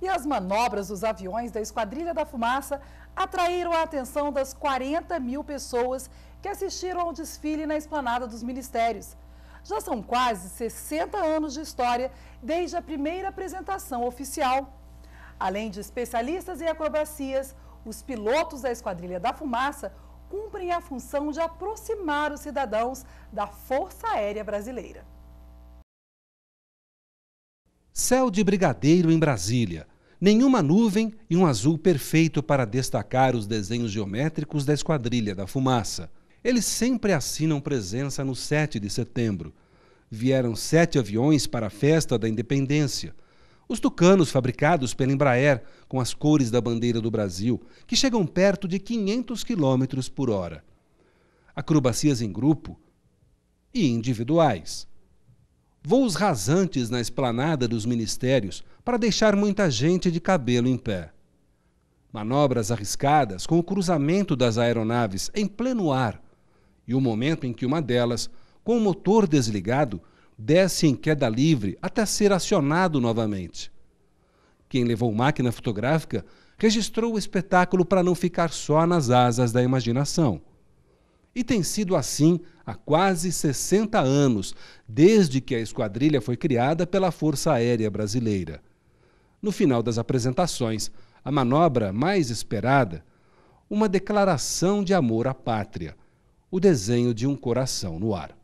E as manobras dos aviões da Esquadrilha da Fumaça atraíram a atenção das 40 mil pessoas que assistiram ao desfile na esplanada dos ministérios. Já são quase 60 anos de história desde a primeira apresentação oficial. Além de especialistas em acrobacias, os pilotos da Esquadrilha da Fumaça cumprem a função de aproximar os cidadãos da Força Aérea Brasileira. Céu de brigadeiro em Brasília. Nenhuma nuvem e um azul perfeito para destacar os desenhos geométricos da Esquadrilha da Fumaça. Eles sempre assinam presença no 7 de setembro. Vieram sete aviões para a festa da independência. Os tucanos fabricados pela Embraer, com as cores da bandeira do Brasil, que chegam perto de 500 km por hora. Acrobacias em grupo e individuais voos rasantes na esplanada dos ministérios para deixar muita gente de cabelo em pé. Manobras arriscadas com o cruzamento das aeronaves em pleno ar e o momento em que uma delas, com o motor desligado, desce em queda livre até ser acionado novamente. Quem levou máquina fotográfica registrou o espetáculo para não ficar só nas asas da imaginação. E tem sido assim há quase 60 anos, desde que a esquadrilha foi criada pela Força Aérea Brasileira. No final das apresentações, a manobra mais esperada, uma declaração de amor à pátria, o desenho de um coração no ar.